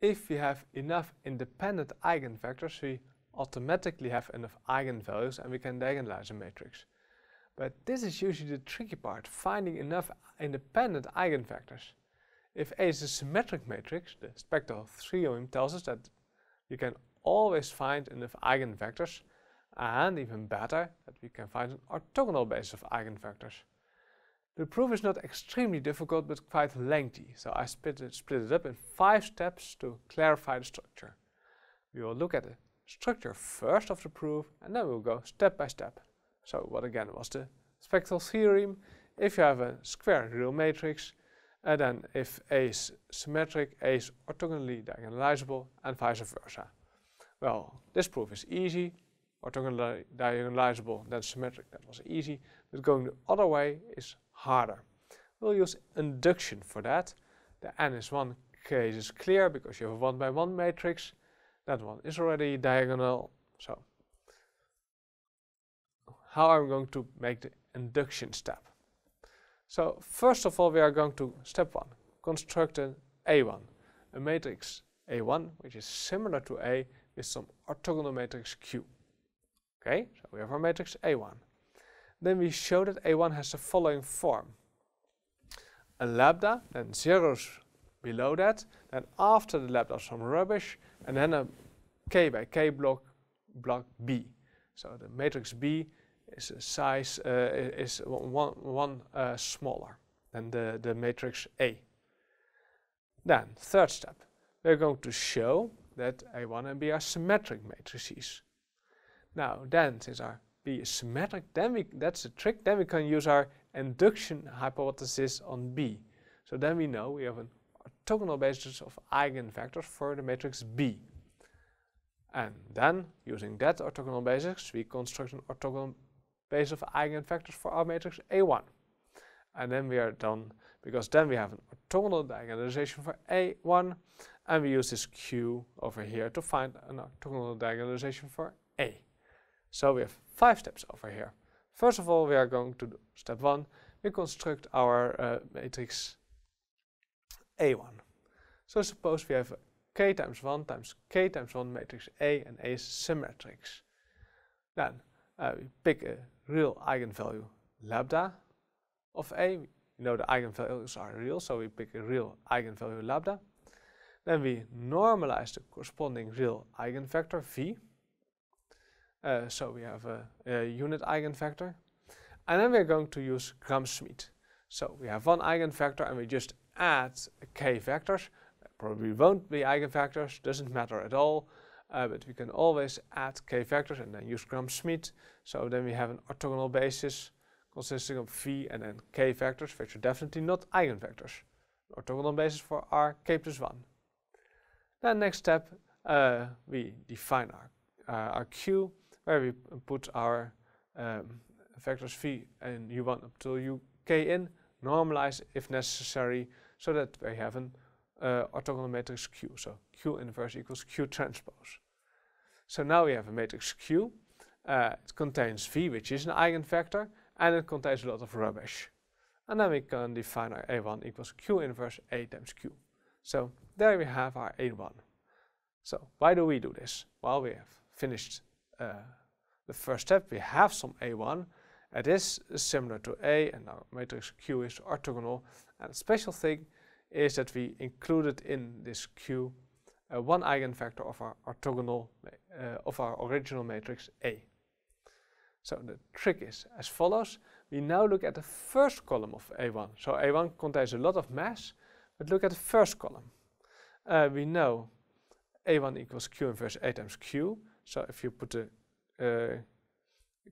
If we have enough independent eigenvectors, we automatically have enough eigenvalues and we can diagonalize a matrix. But this is usually the tricky part, finding enough independent eigenvectors. If A is a symmetric matrix, the spectral theorem tells us that you can always find enough eigenvectors, and even better, that we can find an orthogonal basis of eigenvectors. The proof is not extremely difficult, but quite lengthy, so I split it, split it up in five steps to clarify the structure. We will look at the structure first of the proof, and then we'll go step by step. So what again was the spectral theorem? If you have a square real matrix, and uh, then if A is symmetric, A is orthogonally diagonalizable, and vice versa. Well, this proof is easy. Orthogonally diagonalizable, then symmetric, that was easy. But going the other way is harder. We'll use induction for that. The n is 1 case is clear because you have a 1 by 1 matrix. That one is already diagonal. So how i we going to make the induction step. So first of all, we are going to, step 1, construct an A1, a matrix A1, which is similar to A with some orthogonal matrix Q. Okay, so we have our matrix A1 then we show that A1 has the following form. A lambda, then zeros below that, then after the lambda some rubbish, and then a k by k block block B. So the matrix B is a size uh, is one one uh, smaller than the the matrix A. Then third step, we're going to show that A1 and B are symmetric matrices. Now then, since our be symmetric, then we, that's a trick, then we can use our induction hypothesis on B. So then we know we have an orthogonal basis of eigenvectors for the matrix B. And then, using that orthogonal basis, we construct an orthogonal base of eigenvectors for our matrix A1. And then we are done, because then we have an orthogonal diagonalization for A1, and we use this Q over here to find an orthogonal diagonalization for A. So we have five steps over here. First of all, we are going to do step one. We construct our uh, matrix A1. So suppose we have k times 1 times k times 1 matrix A and A is symmetric. Then uh, we pick a real eigenvalue lambda of A. We know the eigenvalues are real, so we pick a real eigenvalue lambda. Then we normalize the corresponding real eigenvector V. Uh, so we have a, a, unit eigenvector. And then we're going to use Gram-Schmidt. So we have one eigenvector and we just add k vectors. probably won't be eigenvectors, doesn't matter at all. Uh, but we can always add k vectors and then use Gram-Schmidt. So then we have an orthogonal basis consisting of v and then k vectors, which are definitely not eigenvectors. orthogonal basis for r k plus 1. Then next step, uh, we define our, uh, our q where we put our um, vectors v and u1 up to in, normalize if necessary, so that we have an uh, orthogonal matrix Q. So Q inverse equals Q transpose. So now we have a matrix Q. Uh, it contains V, which is an eigenvector, and it contains a lot of rubbish. And then we can define our A1 equals Q inverse A times Q. So there we have our A1. So why do we do this? Well, we have finished uh, the first step, we have some A1. It is similar to A, and our matrix Q is orthogonal. And a special thing is that we included in this Q uh, one eigenvector of our orthogonal, uh, of our original matrix A. So the trick is as follows. We now look at the first column of A1. So A1 contains a lot of mass, but look at the first column. Uh, we know A1 equals Q inverse A times Q. So if you put the uh,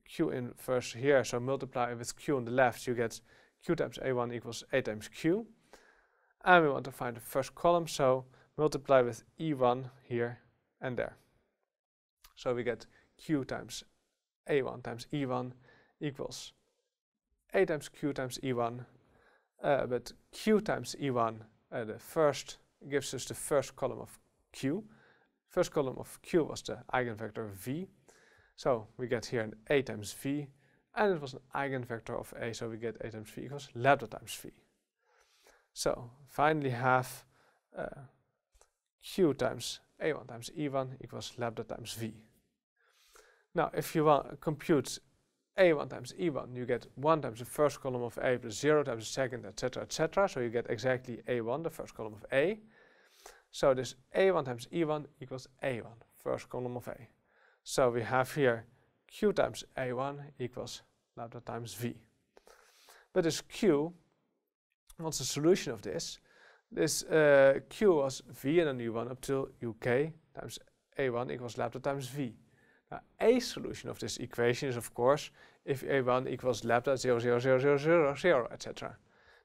q inverse here, so multiply with q on the left, you get q times a1 equals a times q. And we want to find the first column, so multiply with e1 here and there. So we get q times a1 times e1 equals a times q times e1, uh, but q times e1, uh, the first, gives us the first column of q. First column of q was the eigenvector v, so we get here an A times V, and it was an eigenvector of A, so we get A times V equals lambda times V. So finally have uh, Q times A1 times E1 equals lambda times V. Now if you want to compute A1 times E1, you get 1 times the first column of A plus 0 times the second, etc., etc. So you get exactly A1, the first column of A. So this A1 times E1 equals A1, first column of A. So we have here q times a1 equals lambda times v. But this q, what's the solution of this? This uh, q was v and a new one up to uk times a1 equals lambda times v. Now, a solution of this equation is, of course, if a1 equals lambda 0, 0, 0, 0, 0, 0 etc.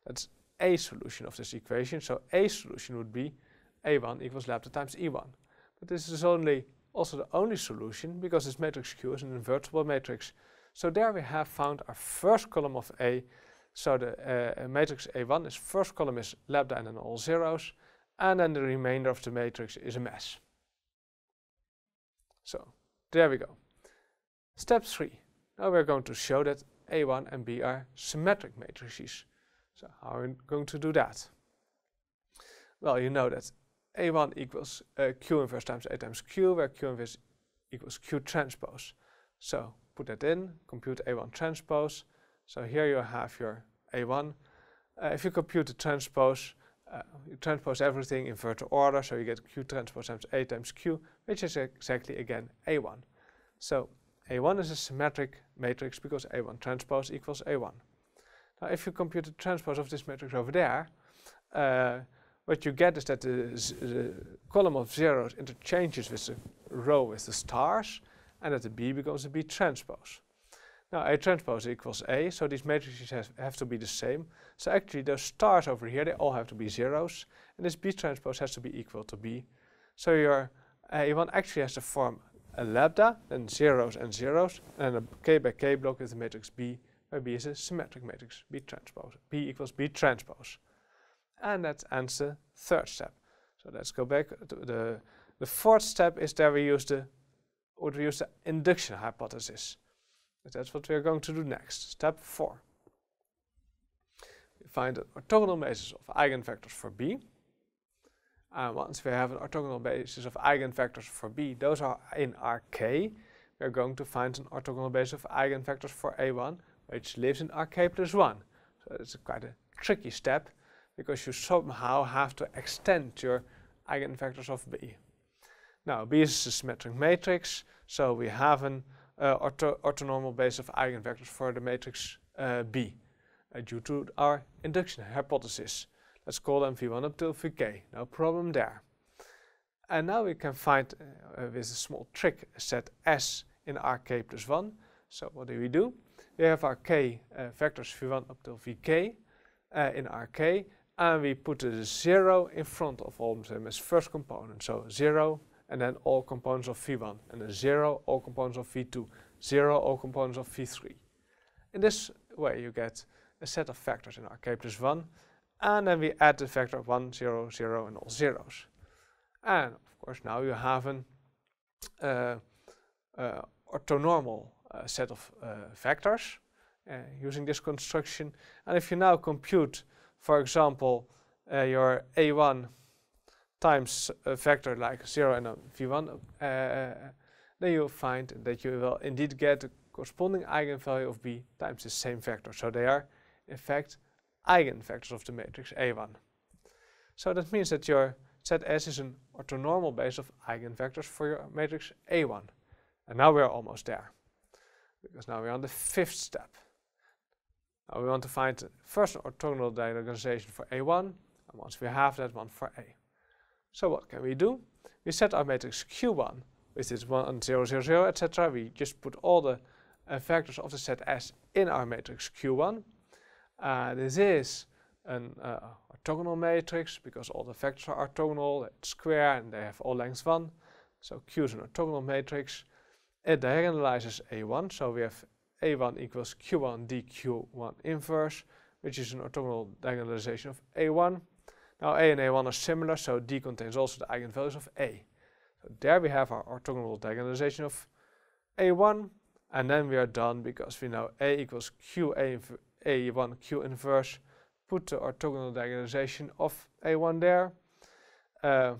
That's a solution of this equation. So a solution would be a1 equals lambda times e1. But this is only also the only solution because this matrix Q is an invertible matrix. So there we have found our first column of A. So the uh, matrix A1, is first column is lambda and then all zeros, and then the remainder of the matrix is a mess. So there we go. Step 3. Now we're going to show that A1 and B are symmetric matrices. So how are we going to do that? Well, you know that a1 equals uh, Q inverse times A times Q, where Q inverse equals Q transpose. So put that in, compute A1 transpose. So here you have your A1. Uh, if you compute the transpose, uh, you transpose everything in vertical order, so you get Q transpose times A times Q, which is exactly, again, A1. So A1 is a symmetric matrix because A1 transpose equals A1. Now, if you compute the transpose of this matrix over there, uh, what you get is that the, the, column of zeros interchanges with the row with the stars, and that the B becomes a B transpose. Now A transpose equals A, so these matrices have, have to be the same. So actually those stars over here, they all have to be zeros, and this B transpose has to be equal to B. So your A1 actually has to form a lambda, then zeros and zeros, and a K by K block is the matrix B, where B is a symmetric matrix, B transpose. B equals B transpose and that ends the third step. So let's go back to the, the fourth step is that we use the would we use the induction hypothesis. that's what we're going to do next. Step four. We find an orthogonal basis of eigenvectors for B. And once we have an orthogonal basis of eigenvectors for B, those are in RK. We're going to find an orthogonal basis of eigenvectors for A1, which lives in RK plus 1. So it's quite a tricky step because you somehow have to extend your eigenvectors of B. Now, B is a symmetric matrix, so we have an uh, ortho orthonormal base of eigenvectors for the matrix uh, B uh, due to our induction hypothesis. Let's call them V1 up to Vk, no problem there. And now we can find uh, with a small trick set S in Rk plus 1. So what do we do? We have our k vectors uh, V1 up to Vk uh, in Rk and we put a zero in front of them as first component. So zero and then all components of V1 and then zero all components of V2, zero all components of V3. In this way you get a set of factors in our k plus 1 and then we add the factor of 1, 0, 0 and all zeros. And of course now you have an uh, uh, orthonormal uh, set of uh, factors uh, using this construction. And if you now compute for example, uh, your a1 times a vector like 0 and a one uh, then you'll find that you will indeed get the corresponding eigenvalue of b times the same vector. So they are, in fact, eigenvectors of the matrix A1. So that means that your ZS is an orthonormal base of eigenvectors for your matrix A1. And now we're almost there, because now we're on the fifth step we want to find the first orthogonal diagonalization for A1, and once we have that one for A. So what can we do? We set our matrix Q1, which is 1, 0, 0, 0, etc. We just put all the uh, vectors of the set S in our matrix Q1. Uh, this is an uh, orthogonal matrix because all the vectors are orthogonal, it's square, and they have all lengths 1. So Q is an orthogonal matrix. It diagonalizes A1, so we have a1 equals q1 dq1 inverse, which is an orthogonal diagonalization of a1. Now a and a1 are similar, so d contains also the eigenvalues of a. So there we have our orthogonal diagonalization of a1, and then we are done because we know a equals q a a1 q inverse. Put the orthogonal diagonalization of a1 there. Uh,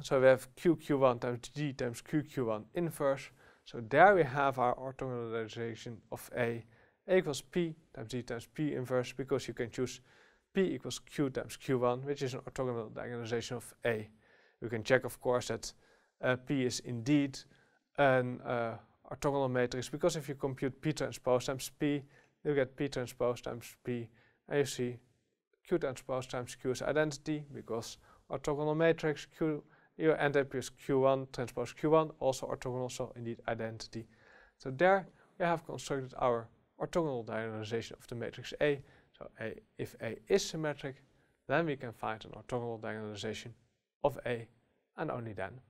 so we have q q1 times d times q q1 inverse so there we have our orthogonalization of A, A equals P times D times P inverse because you can choose P equals Q times Q1, which is an orthogonal diagonalization of A. We can check, of course, that uh, P is indeed an uh, orthogonal matrix because if you compute P transpose times P, you get P transpose times P, and you see Q transpose times Q is identity because orthogonal matrix Q your end appears Q1, transpose Q1, also orthogonal, so indeed identity. So there we have constructed our orthogonal diagonalization of the matrix A. So A, if A is symmetric, then we can find an orthogonal diagonalization of A, and only then.